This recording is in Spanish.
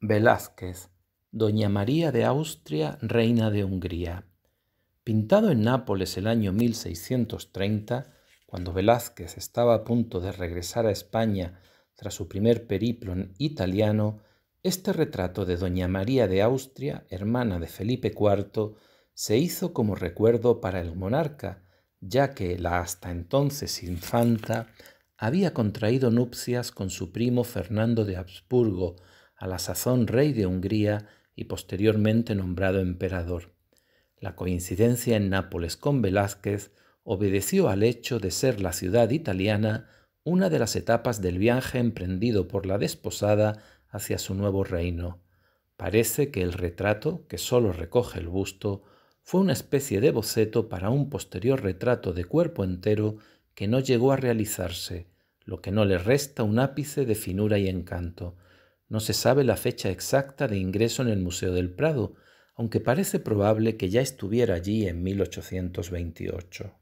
Velázquez, Doña María de Austria, reina de Hungría. Pintado en Nápoles el año 1630, cuando Velázquez estaba a punto de regresar a España tras su primer periplo italiano, este retrato de Doña María de Austria, hermana de Felipe IV, se hizo como recuerdo para el monarca, ya que la hasta entonces infanta había contraído nupcias con su primo Fernando de Habsburgo, a la sazón rey de Hungría y posteriormente nombrado emperador. La coincidencia en Nápoles con Velázquez obedeció al hecho de ser la ciudad italiana una de las etapas del viaje emprendido por la desposada hacia su nuevo reino. Parece que el retrato, que sólo recoge el busto, fue una especie de boceto para un posterior retrato de cuerpo entero que no llegó a realizarse, lo que no le resta un ápice de finura y encanto, no se sabe la fecha exacta de ingreso en el Museo del Prado, aunque parece probable que ya estuviera allí en 1828.